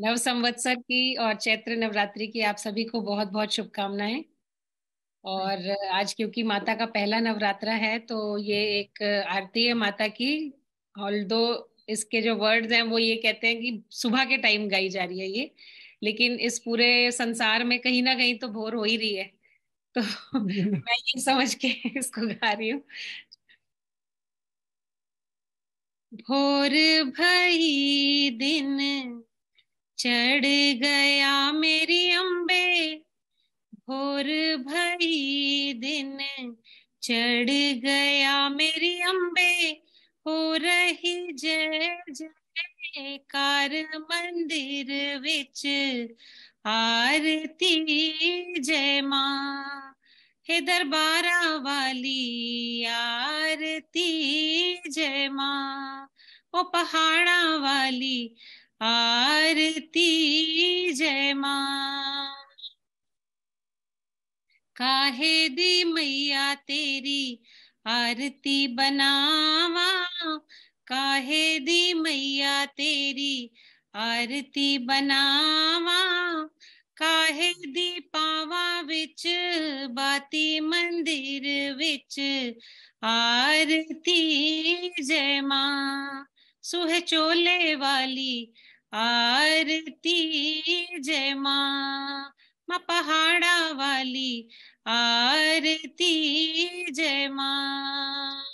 नव संवत्सर की और चैत्र नवरात्रि की आप सभी को बहुत बहुत शुभकामनाएं और आज क्योंकि माता का पहला नवरात्रा है तो ये एक आरती है माता की ऑल दो इसके जो वर्ड्स हैं वो ये कहते हैं कि सुबह के टाइम गाई जा रही है ये लेकिन इस पूरे संसार में कहीं ना कहीं तो भोर हो ही रही है तो मैं ये समझ के इसको गा रही हूँ भोर भई दिन चढ़ गया मेरी अम्बे भोर भई दिन चढ़ गया मेरी अम्बे हो रही जय जय कार मंदिर विच आरती जय माँ हे दरबारा वाली आरती जय माँ ओ पहाड़ा वाली आरती जय माँ काहे दी मैया तेरी आरती बनावा काहे दी मैया तेरी आरती बनावा काहे दी पावा विच बाती मंदिर विच आरती जय माँ सुह चोले वाली आरती जय माँ माँ पहाड़ा वाली आरती जय माँ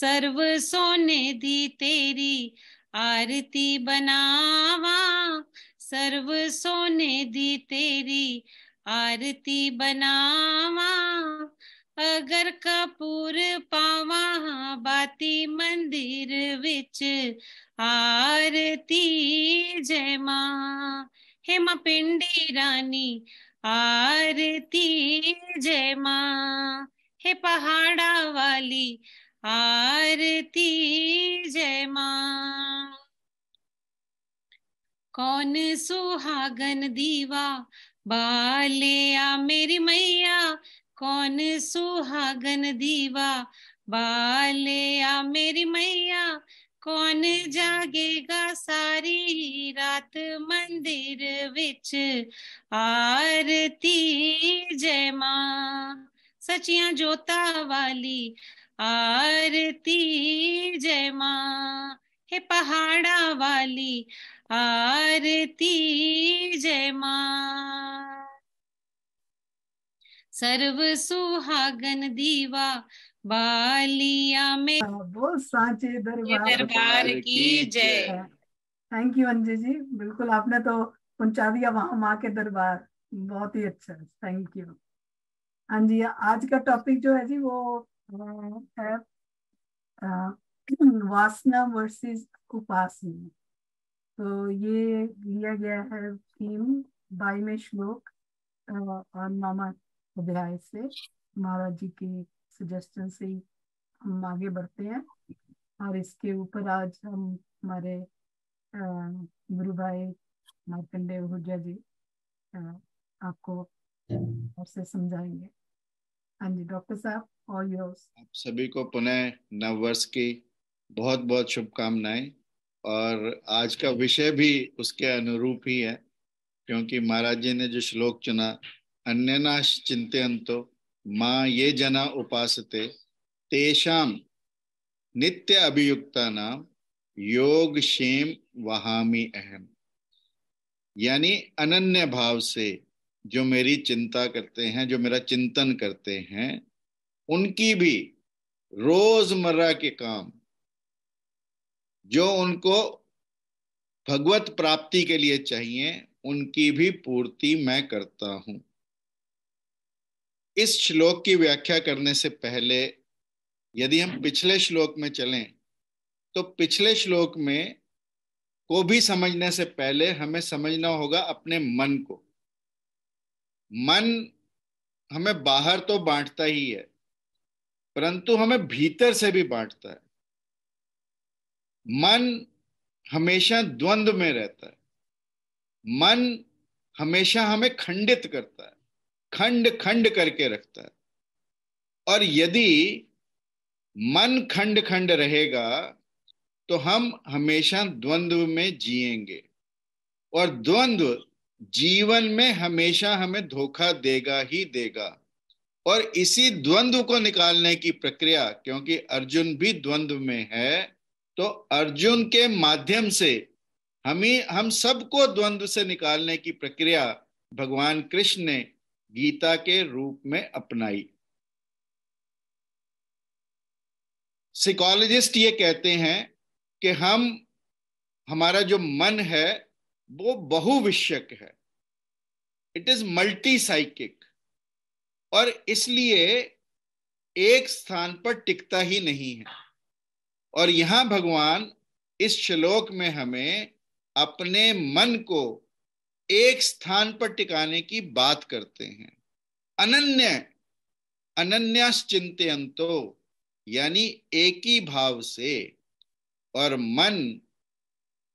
सर्व सोने दी तेरी आरती बनावा सर्व सोने दी तेरी आरती बनावा अगर कपूर पावा बाती मंदिर विच आरती जय मां हेमा पिंडी रानी आरती जय मां हे पहाड़ा वाली आरती जय मां कौन सुहागन दीवा बालिया मेरी मैया कौन सुहागन दीवा बाले आ मेरी मैया कौन जागेगा सारी रात मंदिर विच आरती जय मां सचिया जोता वाली आरती जय माँ हे पहाड़ा वाली आरती जय मां सर्व सुहागन दीवा बालिया में हाँ, बोल सांचे दरबार की जय थैंक यू अंजय जी बिल्कुल आपने तो पहुंचा दिया वहां माँ के दरबार बहुत ही अच्छा थैंक यू हाँ जी आज का टॉपिक जो है जी वो है वासना वर्सेस उपासना तो ये लिया गया है थीम बाई में श्लोक और मामा अध्याय से महाराज जी के सजेशन से हम आगे बढ़ते हैं और इसके ऊपर आज हम हमारे गुरु भाई मारकंडे हुजा जी आपको और से समझाएंगे हाँ जी डॉक्टर साहब और योर्स आप सभी को पुनः नव वर्ष की बहुत बहुत शुभकामनाएं और आज का विषय भी उसके अनुरूप ही है क्योंकि महाराज जी ने जो श्लोक चुना अन्यनाश्चिन्तयन्तो मा ये जना उपासते तेषां नित्य अभियुक्तानां योग शेम वहामी अहम यानी अनन्य भाव से जो मेरी चिंता करते हैं जो मेरा चिंतन करते हैं उनकी भी रोजमर्रा के काम जो उनको भगवत प्राप्ति के लिए चाहिए उनकी भी पूर्ति मैं करता हूं इस श्लोक की व्याख्या करने से पहले यदि हम पिछले श्लोक में चलें तो पिछले श्लोक में को भी समझने से पहले हमें समझना होगा अपने मन को मन हमें बाहर तो बांटता ही है परंतु हमें भीतर से भी बांटता है मन हमेशा द्वंद्व में रहता है मन हमेशा हमें खंडित करता है खंड खंड करके रखता है और यदि मन खंड खंड रहेगा तो हम हमेशा द्वंद्व में जिएंगे और द्वंद्व जीवन में हमेशा हमें धोखा देगा ही देगा और इसी द्वंद्व को निकालने की प्रक्रिया क्योंकि अर्जुन भी द्वंद्व में है तो अर्जुन के माध्यम से हमें हम सबको द्वंद्व से निकालने की प्रक्रिया भगवान कृष्ण ने गीता के रूप में अपनाई साइकोलॉजिस्ट ये कहते हैं कि हम हमारा जो मन है वो बहुविषयक है इट इज मल्टी साइकिक और इसलिए एक स्थान पर टिकता ही नहीं है और यहां भगवान इस श्लोक में हमें अपने मन को एक स्थान पर टिकाने की बात करते हैं अनन्य चिंतो यानी एक ही भाव से और मन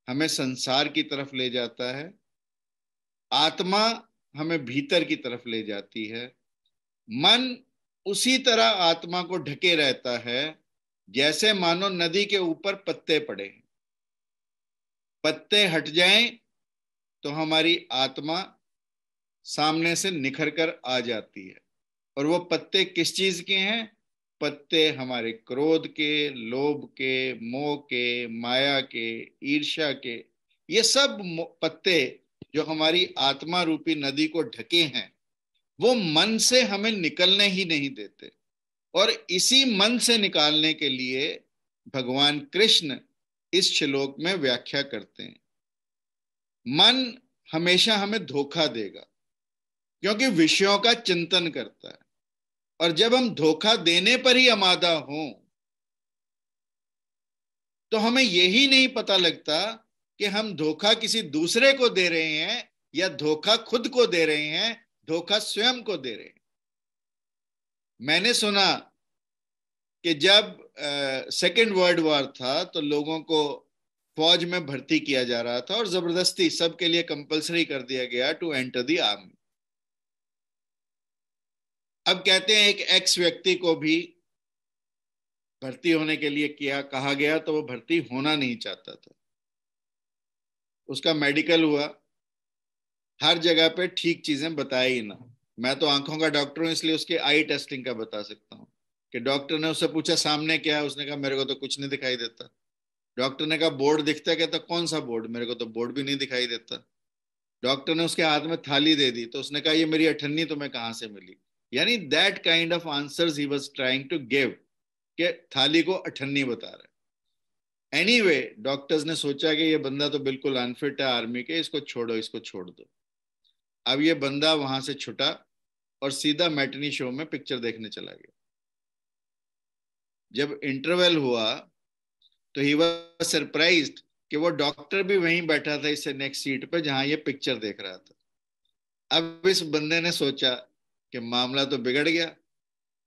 हमें संसार की तरफ ले जाता है आत्मा हमें भीतर की तरफ ले जाती है मन उसी तरह आत्मा को ढके रहता है जैसे मानो नदी के ऊपर पत्ते पड़े पत्ते हट जाएं तो हमारी आत्मा सामने से निखर कर आ जाती है और वो पत्ते किस चीज के हैं पत्ते हमारे क्रोध के लोभ के मोह के माया के ईर्ष्या के ये सब पत्ते जो हमारी आत्मा रूपी नदी को ढके हैं वो मन से हमें निकलने ही नहीं देते और इसी मन से निकालने के लिए भगवान कृष्ण इस श्लोक में व्याख्या करते हैं मन हमेशा हमें धोखा देगा क्योंकि विषयों का चिंतन करता है और जब हम धोखा देने पर ही अमादा हो तो हमें यही नहीं पता लगता कि हम धोखा किसी दूसरे को दे रहे हैं या धोखा खुद को दे रहे हैं धोखा स्वयं को दे रहे हैं मैंने सुना कि जब सेकेंड वर्ल्ड वॉर था तो लोगों को फौज में भर्ती किया जा रहा था और जबरदस्ती सबके लिए कंपलसरी कर दिया गया टू एंटर दी आर्मी अब कहते हैं एक एक्स व्यक्ति को भी भर्ती होने के लिए किया कहा गया तो वो भर्ती होना नहीं चाहता था उसका मेडिकल हुआ हर जगह पे ठीक चीजें बताई ना मैं तो आंखों का डॉक्टर हूं इसलिए उसके आई टेस्टिंग का बता सकता हूँ कि डॉक्टर ने उससे पूछा सामने क्या है उसने कहा मेरे को तो कुछ नहीं दिखाई देता डॉक्टर ने कहा बोर्ड दिखता है कहता तो, कौन सा बोर्ड मेरे को तो बोर्ड भी नहीं दिखाई देता डॉक्टर ने उसके हाथ में थाली दे दी तो उसने कहा ये मेरी अठन्नी तुम्हें तो से मिली यानी that kind of answer he was trying to give के थाली को अठन्नी बता रहे एनी वे डॉक्टर्स ने सोचा कि ये बंदा तो बिल्कुल अनफिट है आर्मी के इसको छोड़ो इसको छोड़ दो अब ये बंदा वहां से छुटा और सीधा मैटनी शो में पिक्चर देखने चला गया जब इंटरवल हुआ तो ही वॉज सरप्राइज कि वो डॉक्टर भी वहीं बैठा था इससे नेक्स्ट सीट पे जहां ये पिक्चर देख रहा था अब इस बंदे ने सोचा कि मामला तो बिगड़ गया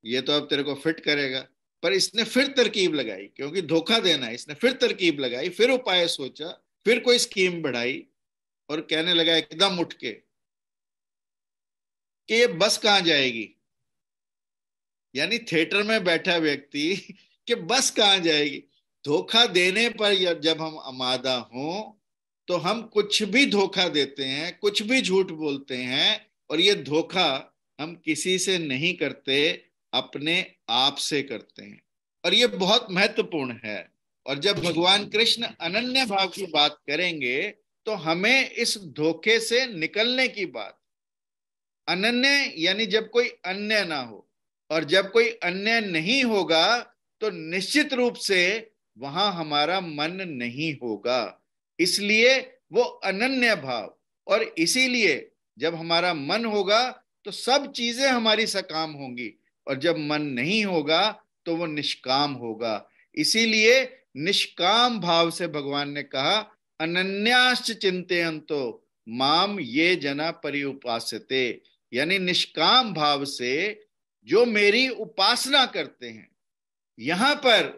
ये तो अब तेरे को फिट करेगा पर इसने फिर तरकीब लगाई क्योंकि धोखा देना है इसने फिर तरकीब लगाई फिर उपाय सोचा फिर कोई स्कीम बढ़ाई और कहने लगा एकदम उठ के कि ये बस कहां जाएगी यानी थिएटर में बैठा व्यक्ति कि बस कहां जाएगी धोखा देने पर जब हम अमादा हों तो हम कुछ भी धोखा देते हैं कुछ भी झूठ बोलते हैं और ये धोखा हम किसी से नहीं करते अपने आप से करते हैं और ये बहुत महत्वपूर्ण है और जब भगवान कृष्ण अनन्य भाव की बात करेंगे तो हमें इस धोखे से निकलने की बात अनन्य यानी जब कोई अन्य ना हो और जब कोई अन्य नहीं होगा तो निश्चित रूप से वहां हमारा मन नहीं होगा इसलिए वो अनन्य भाव और इसीलिए जब हमारा मन होगा तो सब चीजें हमारी सकाम होंगी और जब मन नहीं होगा तो वो निष्काम होगा इसीलिए निष्काम भाव से भगवान ने कहा अनन्याश्च अंतो माम ये जना परिउपासते यानी निष्काम भाव से जो मेरी उपासना करते हैं यहां पर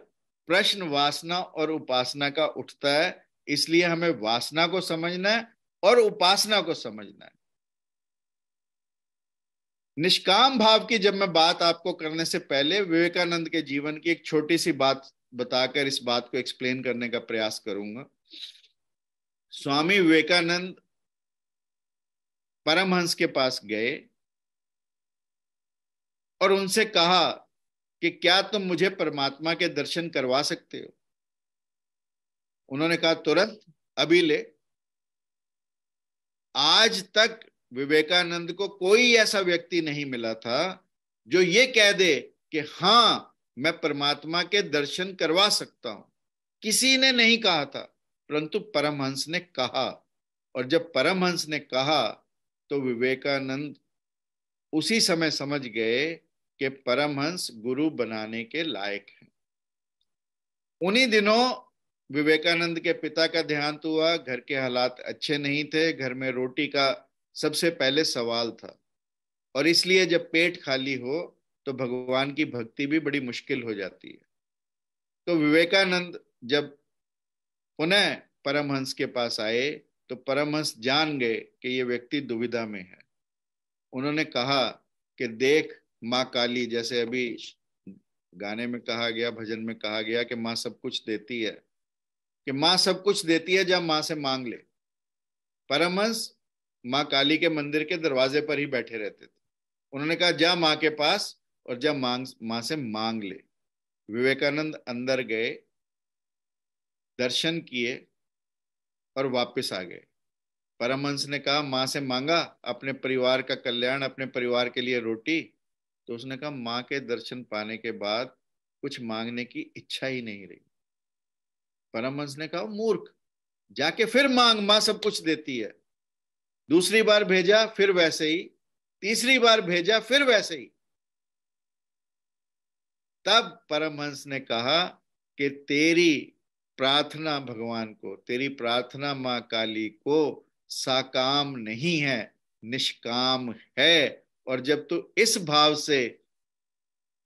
प्रश्न वासना और उपासना का उठता है इसलिए हमें वासना को समझना है और उपासना को समझना है निष्काम भाव की जब मैं बात आपको करने से पहले विवेकानंद के जीवन की एक छोटी सी बात बताकर इस बात को एक्सप्लेन करने का प्रयास करूंगा स्वामी विवेकानंद परमहंस के पास गए और उनसे कहा कि क्या तुम मुझे परमात्मा के दर्शन करवा सकते हो उन्होंने कहा तुरंत अभी ले आज तक विवेकानंद को कोई ऐसा व्यक्ति नहीं मिला था जो ये कह दे कि हां मैं परमात्मा के दर्शन करवा सकता हूं किसी ने नहीं कहा था परंतु परमहंस ने कहा और जब परमहंस ने कहा तो विवेकानंद उसी समय समझ गए के परमहंस गुरु बनाने के लायक हैं उन्हीं दिनों विवेकानंद के पिता का देहांत हुआ घर के हालात अच्छे नहीं थे घर में रोटी का सबसे पहले सवाल था और इसलिए जब पेट खाली हो तो भगवान की भक्ति भी बड़ी मुश्किल हो जाती है तो विवेकानंद जब पुनः परमहंस के पास आए तो परमहंस जान गए कि ये व्यक्ति दुविधा में है उन्होंने कहा कि देख माँ काली जैसे अभी गाने में कहा गया भजन में कहा गया कि माँ सब कुछ देती है कि माँ सब कुछ देती है जब माँ से मांग ले परमहंस माँ काली के मंदिर के दरवाजे पर ही बैठे रहते थे उन्होंने कहा जा माँ के पास और जा मांग माँ से मांग ले विवेकानंद अंदर गए दर्शन किए और वापस आ गए परमहंस ने कहा माँ से मांगा अपने परिवार का कल्याण अपने परिवार के लिए रोटी तो उसने कहा माँ के दर्शन पाने के बाद कुछ मांगने की इच्छा ही नहीं रही परमहंस ने कहा मूर्ख जाके फिर मांग माँ सब कुछ देती है दूसरी बार भेजा फिर वैसे ही तीसरी बार भेजा फिर वैसे ही तब परमहंस ने कहा कि तेरी प्रार्थना भगवान को तेरी प्रार्थना माँ काली को साकाम नहीं है निष्काम है और जब तू इस भाव से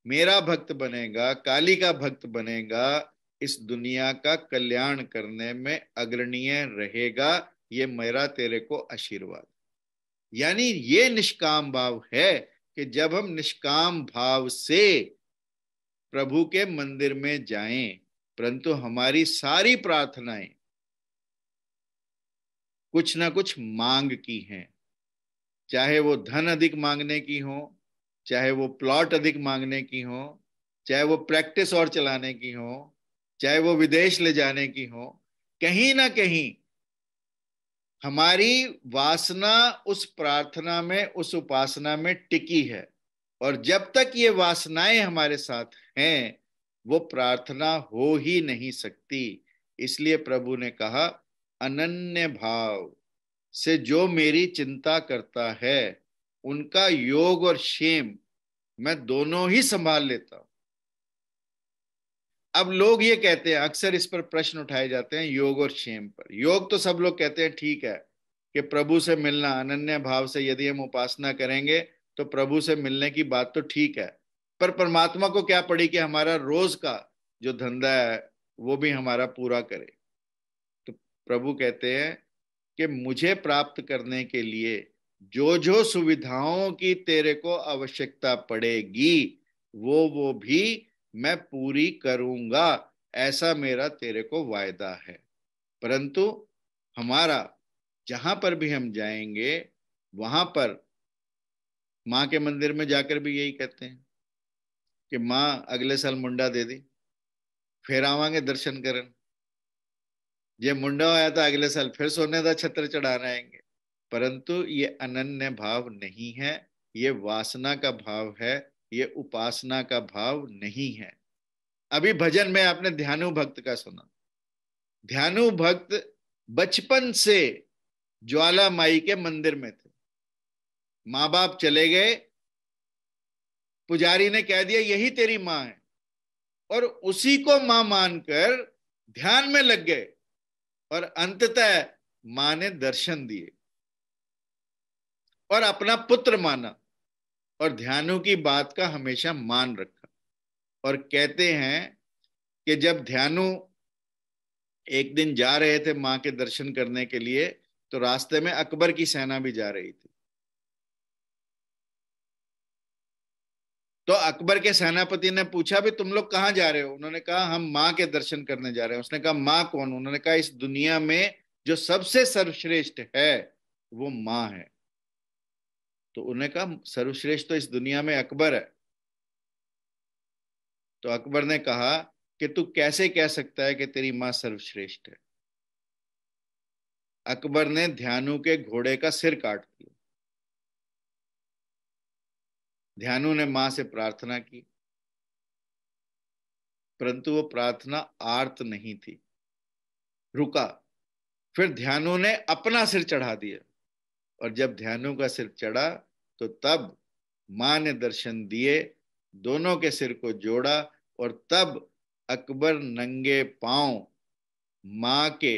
मेरा भक्त बनेगा काली का भक्त बनेगा इस दुनिया का कल्याण करने में अग्रणीय रहेगा ये मेरा तेरे को आशीर्वाद यानी ये निष्काम भाव है कि जब हम निष्काम भाव से प्रभु के मंदिर में जाएं परंतु हमारी सारी प्रार्थनाएं कुछ ना कुछ मांग की हैं चाहे वो धन अधिक मांगने की हो चाहे वो प्लॉट अधिक मांगने की हो चाहे वो प्रैक्टिस और चलाने की हो चाहे वो विदेश ले जाने की हो कहीं ना कहीं हमारी वासना उस प्रार्थना में उस उपासना में टिकी है और जब तक ये वासनाएं हमारे साथ हैं वो प्रार्थना हो ही नहीं सकती इसलिए प्रभु ने कहा अनन्य भाव से जो मेरी चिंता करता है उनका योग और शेम मैं दोनों ही संभाल लेता हूं अब लोग ये कहते हैं अक्सर इस पर प्रश्न उठाए जाते हैं योग और शेम पर योग तो सब लोग कहते हैं ठीक है कि प्रभु से मिलना अनन्य भाव से यदि हम उपासना करेंगे तो प्रभु से मिलने की बात तो ठीक है पर परमात्मा को क्या पड़ी कि हमारा रोज का जो धंधा है वो भी हमारा पूरा करे तो प्रभु कहते हैं कि मुझे प्राप्त करने के लिए जो जो सुविधाओं की तेरे को आवश्यकता पड़ेगी वो वो भी मैं पूरी करूंगा ऐसा मेरा तेरे को वायदा है परंतु हमारा जहां पर भी हम जाएंगे वहां पर माँ के मंदिर में जाकर भी यही कहते हैं कि माँ अगले साल मुंडा दे दी फिर आवांगे दर्शन करने ये मुंडा आया था तो अगले साल फिर सोने का छत्र चढ़ाना आएंगे परंतु ये अनन्य भाव नहीं है ये वासना का भाव है ये उपासना का भाव नहीं है अभी भजन में आपने ध्यानु भक्त का सुना ध्यानु भक्त बचपन से ज्वाला माई के मंदिर में थे माँ बाप चले गए पुजारी ने कह दिया यही तेरी माँ है और उसी को माँ मानकर ध्यान में लग गए और अंततः मां ने दर्शन दिए और अपना पुत्र माना और ध्यानों की बात का हमेशा मान रखा और कहते हैं कि जब ध्यानु एक दिन जा रहे थे मां के दर्शन करने के लिए तो रास्ते में अकबर की सेना भी जा रही थी तो अकबर के सेनापति ने पूछा भी तुम लोग कहाँ जा रहे हो उन्होंने कहा हम माँ के दर्शन करने जा रहे हैं उसने कहा माँ कौन उन्होंने कहा इस दुनिया में जो सबसे सर्वश्रेष्ठ है वो माँ है तो उन्हें कहा सर्वश्रेष्ठ तो इस दुनिया में अकबर है तो अकबर ने कहा कि तू कैसे कह सकता है कि तेरी माँ सर्वश्रेष्ठ है अकबर ने ध्यानु के घोड़े का सिर काट दिया ध्यानु ने मां से प्रार्थना की परंतु वो प्रार्थना आर्त नहीं थी रुका फिर ध्यानु ने अपना सिर चढ़ा दिया और जब ध्यानु का सिर चढ़ा तो तब मां ने दर्शन दिए दोनों के सिर को जोड़ा और तब अकबर नंगे पांव मां के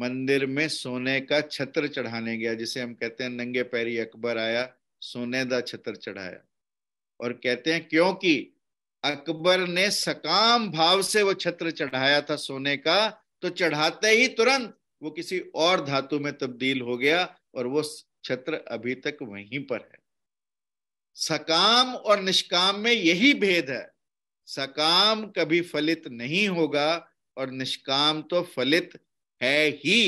मंदिर में सोने का छत्र चढ़ाने गया जिसे हम कहते हैं नंगे पैरी अकबर आया सोने का छत्र चढ़ाया और कहते हैं क्योंकि अकबर ने सकाम भाव से वो छत्र चढ़ाया था सोने का तो चढ़ाते ही तुरंत वो किसी और धातु में तब्दील हो गया और वो छत्र अभी तक वहीं पर है सकाम और निष्काम में यही भेद है सकाम कभी फलित नहीं होगा और निष्काम तो फलित है ही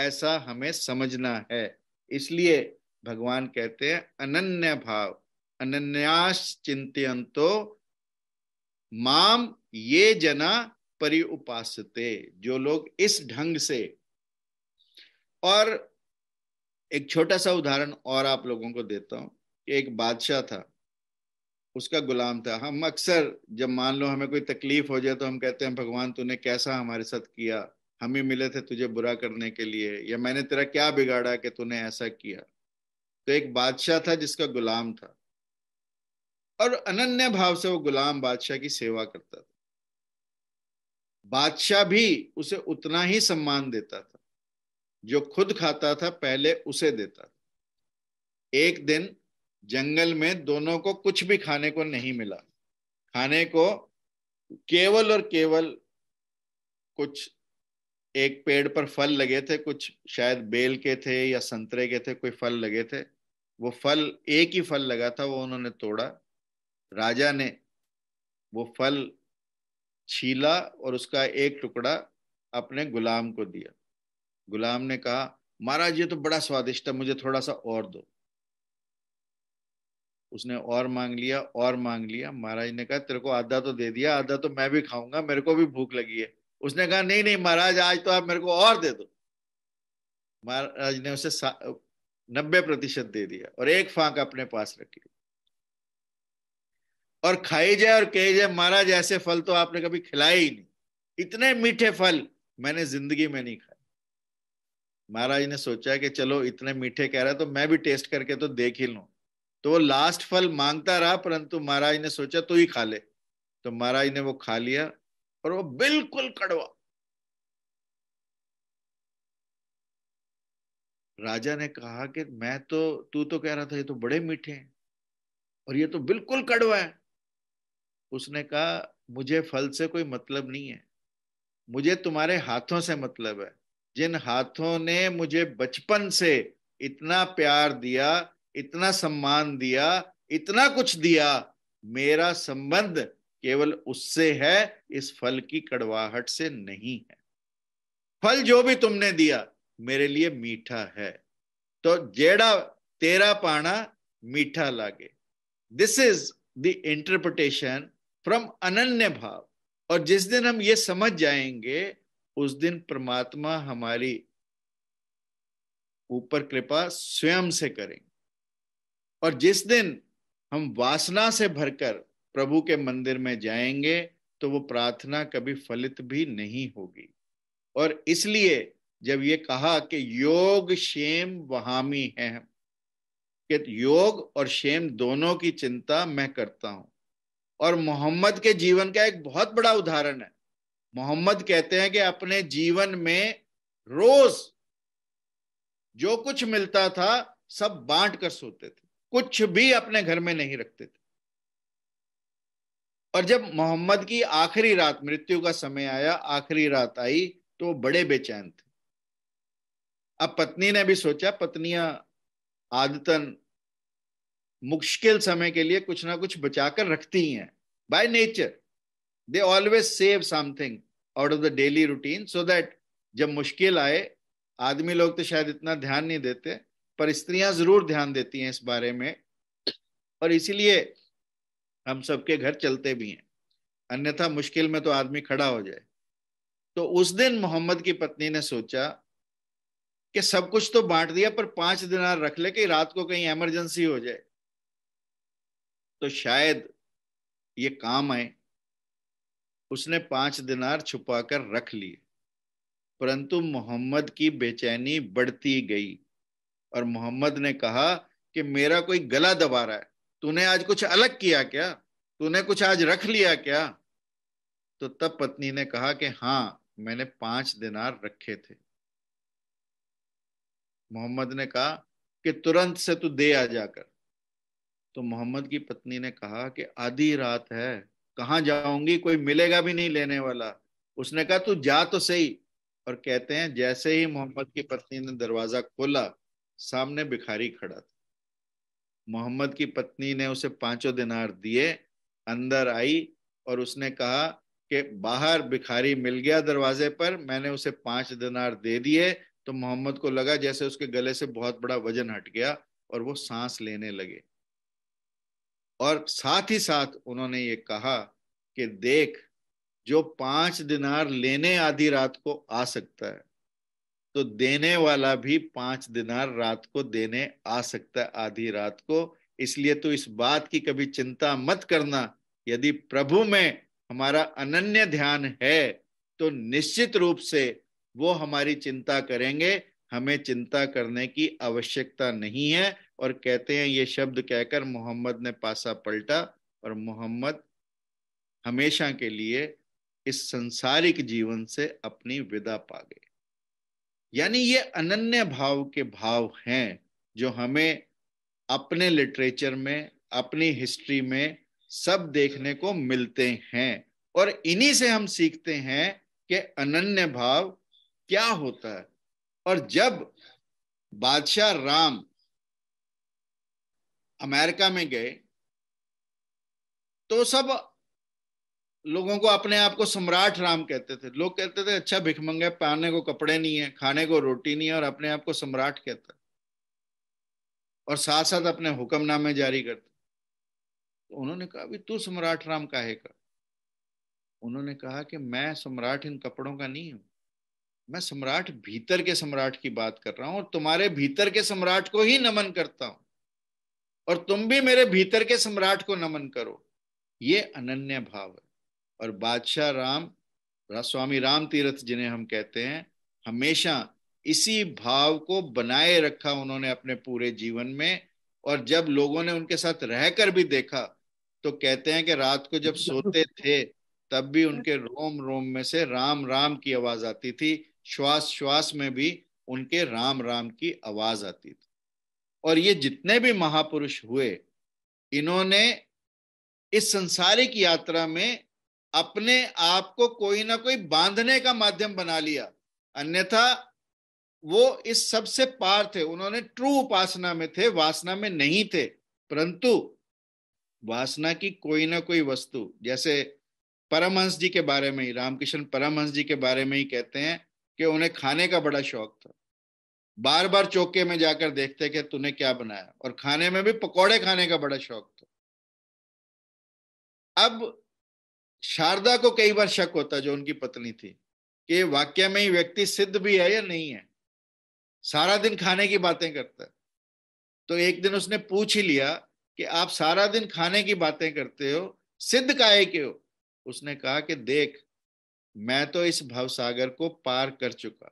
ऐसा हमें समझना है इसलिए भगवान कहते हैं अनन्य भाव अनन्याश्चिंतो माम ये जना उपासते जो लोग इस ढंग से और एक छोटा सा उदाहरण और आप लोगों को देता हूं एक बादशाह था उसका गुलाम था हम अक्सर जब मान लो हमें कोई तकलीफ हो जाए तो हम कहते हैं भगवान तूने कैसा हमारे साथ किया हम ही मिले थे तुझे बुरा करने के लिए या मैंने तेरा क्या बिगाड़ा कि तूने ऐसा किया तो एक बादशाह था जिसका गुलाम था और अनन्य भाव से वो गुलाम बादशाह की सेवा करता था बादशाह भी उसे उतना ही सम्मान देता था जो खुद खाता था पहले उसे देता था एक दिन जंगल में दोनों को कुछ भी खाने को नहीं मिला खाने को केवल और केवल कुछ एक पेड़ पर फल लगे थे कुछ शायद बेल के थे या संतरे के थे कोई फल लगे थे वो फल एक ही फल लगा था वो उन्होंने तोड़ा राजा ने वो फल छीला और उसका एक टुकड़ा अपने गुलाम को दिया गुलाम ने कहा महाराज ये तो बड़ा स्वादिष्ट है मुझे थोड़ा सा और दो उसने और मांग लिया और मांग लिया महाराज ने कहा तेरे को आधा तो दे दिया आधा तो मैं भी खाऊंगा मेरे को भी भूख लगी है उसने कहा नहीं नहीं महाराज आज तो आप मेरे को और दे दो महाराज ने उसे नब्बे प्रतिशत दे दिया और एक फांक अपने पास रख और खाई जाए और कही जाए महाराज ऐसे फल तो आपने कभी खिलाए ही नहीं इतने मीठे फल मैंने जिंदगी में नहीं खाए महाराज ने सोचा कि चलो इतने मीठे कह रहे तो मैं भी टेस्ट करके तो देख ही लू तो वो लास्ट फल मांगता रहा परंतु महाराज ने सोचा तू तो ही खा ले तो महाराज ने वो खा लिया और वो बिल्कुल कड़वा राजा ने कहा कि मैं तो तू तो कह रहा था ये तो बड़े मीठे हैं और ये तो बिल्कुल कड़वा है उसने कहा मुझे फल से कोई मतलब नहीं है मुझे तुम्हारे हाथों से मतलब है जिन हाथों ने मुझे बचपन से इतना प्यार दिया इतना सम्मान दिया इतना कुछ दिया मेरा संबंध केवल उससे है इस फल की कड़वाहट से नहीं है फल जो भी तुमने दिया मेरे लिए मीठा है तो जेड़ा तेरा पाना मीठा लागे this is the interpretation from अनन्य भाव और जिस दिन हम ये समझ जाएंगे उस दिन परमात्मा हमारी ऊपर कृपा स्वयं से करेंगे और जिस दिन हम वासना से भरकर प्रभु के मंदिर में जाएंगे तो वो प्रार्थना कभी फलित भी नहीं होगी और इसलिए जब ये कहा कि योग शेम वहामी है कि योग और शेम दोनों की चिंता मैं करता हूं और मोहम्मद के जीवन का एक बहुत बड़ा उदाहरण है मोहम्मद कहते हैं कि अपने जीवन में रोज जो कुछ मिलता था सब बांट कर सोते थे कुछ भी अपने घर में नहीं रखते थे और जब मोहम्मद की आखिरी रात मृत्यु का समय आया आखिरी रात आई तो बड़े बेचैन थे अब पत्नी ने भी सोचा पत्नियां आदतन मुश्किल समय के लिए कुछ ना कुछ बचा कर रखती हैं by nature they always save something out of the daily routine so that जब मुश्किल आए आदमी लोग तो शायद इतना ध्यान नहीं देते पर स्त्रियां जरूर ध्यान देती हैं इस बारे में और इसीलिए हम सबके घर चलते भी हैं अन्यथा मुश्किल में तो आदमी खड़ा हो जाए तो उस दिन मोहम्मद की पत्नी ने सोचा कि सब कुछ तो बांट दिया पर पांच दिनार रख ले कि रात को कहीं इमरजेंसी हो जाए तो शायद ये काम आए उसने पांच दिनार छुपाकर रख लिए परंतु मोहम्मद की बेचैनी बढ़ती गई और मोहम्मद ने कहा कि मेरा कोई गला दबा रहा है तूने आज कुछ अलग किया क्या तूने कुछ आज रख लिया क्या तो तब पत्नी ने कहा कि हाँ मैंने पांच दिनार रखे थे मोहम्मद ने कहा कि तुरंत से तू दे आ जाकर तो मोहम्मद की पत्नी ने कहा कि आधी रात है कहाँ जाऊंगी कोई मिलेगा भी नहीं लेने वाला उसने कहा तू जा तो सही और कहते हैं जैसे ही मोहम्मद की पत्नी ने दरवाजा खोला सामने भिखारी खड़ा था मोहम्मद की पत्नी ने उसे पांचों दिनार दिए अंदर आई और उसने कहा कि बाहर भिखारी मिल गया दरवाजे पर मैंने उसे पांच दिनार दे दिए तो मोहम्मद को लगा जैसे उसके गले से बहुत बड़ा वजन हट गया और वो सांस लेने लगे और साथ ही साथ उन्होंने ये कहा कि देख जो पांच दिनार लेने आधी रात को आ सकता है तो देने वाला भी पांच दिनार रात को देने आ सकता है आधी रात को इसलिए तो इस बात की कभी चिंता मत करना यदि प्रभु में हमारा अनन्य ध्यान है तो निश्चित रूप से वो हमारी चिंता करेंगे हमें चिंता करने की आवश्यकता नहीं है और कहते हैं ये शब्द कहकर मोहम्मद ने पासा पलटा और मोहम्मद हमेशा के लिए इस संसारिक जीवन से अपनी विदा पा गए यानी ये अनन्य भाव के भाव हैं जो हमें अपने लिटरेचर में अपनी हिस्ट्री में सब देखने को मिलते हैं और इन्हीं से हम सीखते हैं कि अनन्य भाव क्या होता है और जब बादशाह राम अमेरिका में गए तो सब लोगों को अपने आप को सम्राट राम कहते थे लोग कहते थे अच्छा भिखमंगे पहनने को कपड़े नहीं है खाने को रोटी नहीं है और अपने आप को सम्राट कहता और साथ साथ अपने हुक्मनामे जारी करते तो उन्होंने कहा भी तू सम्राट राम काहे का उन्होंने कहा कि मैं सम्राट इन कपड़ों का नहीं हूं मैं सम्राट भीतर के सम्राट की बात कर रहा हूं और तुम्हारे भीतर के सम्राट को ही नमन करता हूं और तुम भी मेरे भीतर के सम्राट को नमन करो ये अनन्य भाव है और बादशाह राम स्वामी राम तीर्थ जिन्हें हम कहते हैं हमेशा इसी भाव को बनाए रखा उन्होंने अपने पूरे जीवन में और जब लोगों ने उनके साथ रहकर भी देखा तो कहते हैं कि रात को जब सोते थे तब भी उनके रोम रोम में से राम राम की आवाज आती थी श्वास श्वास में भी उनके राम राम की आवाज आती थी और ये जितने भी महापुरुष हुए इन्होंने इस संसारिक यात्रा में अपने आप को कोई ना कोई बांधने का माध्यम बना लिया अन्यथा वो इस सबसे पार थे उन्होंने ट्रू उपासना में थे वासना में नहीं थे परंतु वासना की कोई ना कोई वस्तु जैसे परमहंस जी के बारे में ही रामकृष्ण परमहंस जी के बारे में ही कहते हैं कि उन्हें खाने का बड़ा शौक था बार बार चौके में जाकर देखते कि तूने क्या बनाया और खाने में भी पकोड़े खाने का बड़ा शौक था अब शारदा को कई बार शक होता जो उनकी पत्नी थी कि वाक्य में ही व्यक्ति सिद्ध भी है या नहीं है सारा दिन खाने की बातें करता है तो एक दिन उसने पूछ ही लिया कि आप सारा दिन खाने की बातें करते हो सिद्ध काय के हो उसने कहा कि देख मैं तो इस भवसागर को पार कर चुका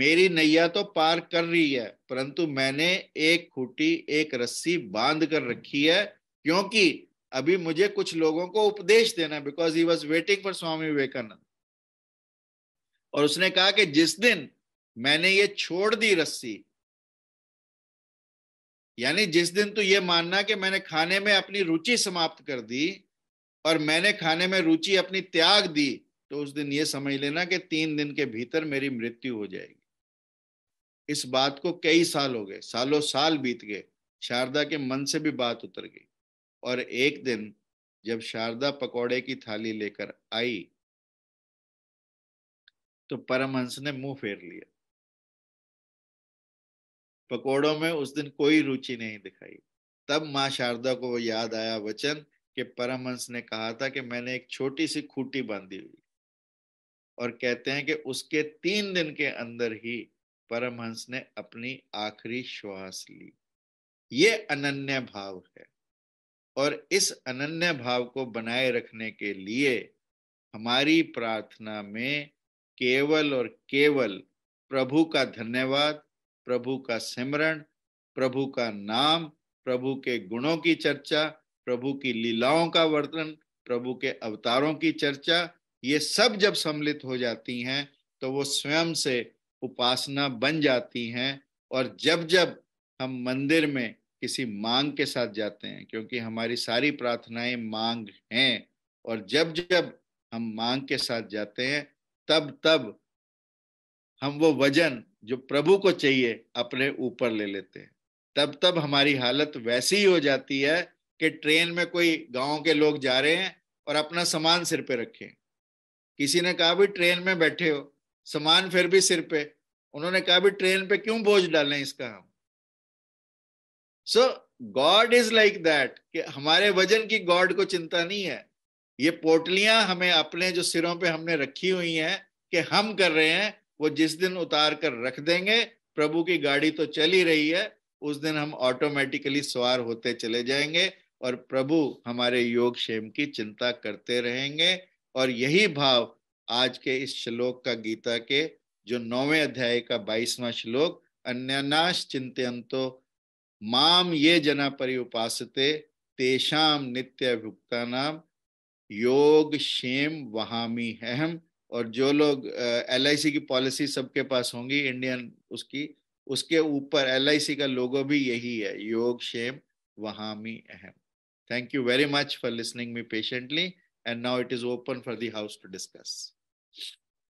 मेरी नैया तो पार कर रही है परंतु मैंने एक खूटी एक रस्सी बांध कर रखी है क्योंकि अभी मुझे कुछ लोगों को उपदेश देना है because he was waiting for Swami Vivekananda और उसने कहा कि जिस दिन मैंने ये छोड़ दी रस्सी यानी जिस दिन तो ये मानना कि मैंने खाने में अपनी रुचि समाप्त कर दी और मैंने खाने में रुचि अपनी त्याग दी तो उस दिन ये समझ लेना कि तीन दिन के भीतर मेरी मृत्यु हो जाएगी इस बात को कई साल हो गए सालों साल बीत गए शारदा के मन से भी बात उतर गई और एक दिन जब शारदा पकौड़े की थाली लेकर आई तो परमहंस ने मुंह फेर लिया पकौड़ों में उस दिन कोई रुचि नहीं दिखाई तब माँ शारदा को वो याद आया वचन कि परमहंस ने कहा था कि मैंने एक छोटी सी खूटी बांधी हुई और कहते हैं कि उसके तीन दिन के अंदर ही परमहंस ने अपनी आखिरी श्वास ली ये अनन्य भाव है और इस अनन्य भाव को बनाए रखने के लिए हमारी प्रार्थना में केवल और केवल प्रभु का धन्यवाद प्रभु का सिमरण प्रभु का नाम प्रभु के गुणों की चर्चा प्रभु की लीलाओं का वर्तन प्रभु के अवतारों की चर्चा ये सब जब सम्मिलित हो जाती हैं तो वो स्वयं से उपासना बन जाती हैं और जब जब हम मंदिर में किसी मांग के साथ जाते हैं क्योंकि हमारी सारी प्रार्थनाएं मांग हैं और जब जब हम मांग के साथ जाते हैं तब तब हम वो वजन जो प्रभु को चाहिए अपने ऊपर ले लेते हैं तब तब हमारी हालत वैसी ही हो जाती है कि ट्रेन में कोई गांव के लोग जा रहे हैं और अपना सामान सिर पे रखें किसी ने कहा भी ट्रेन में बैठे हो सामान फिर भी सिर पे उन्होंने कहा भी ट्रेन पे क्यों बोझ डालें इसका हम so God is like that कि हमारे वजन की गॉड को चिंता नहीं है ये पोटलियां हमें अपने जो सिरों पे हमने रखी हुई हैं कि हम कर रहे हैं वो जिस दिन उतार कर रख देंगे प्रभु की गाड़ी तो चल ही रही है उस दिन हम ऑटोमेटिकली सवार होते चले जाएंगे और प्रभु हमारे योग क्षेम की चिंता करते रहेंगे और यही भाव आज के इस श्लोक का गीता के जो नौवे अध्याय का बाईसवां श्लोक अन्यनाश चिंतो माम ये जना परि उपास तेषाम नित्य भुक्ता नाम योग शेम वहामी अहम और जो लोग एल की पॉलिसी सबके पास होंगी इंडियन उसकी उसके ऊपर एल का लोगो भी यही है योग शेम वहामी अहम thank you very much for listening me patiently and now it is open for the House to discuss.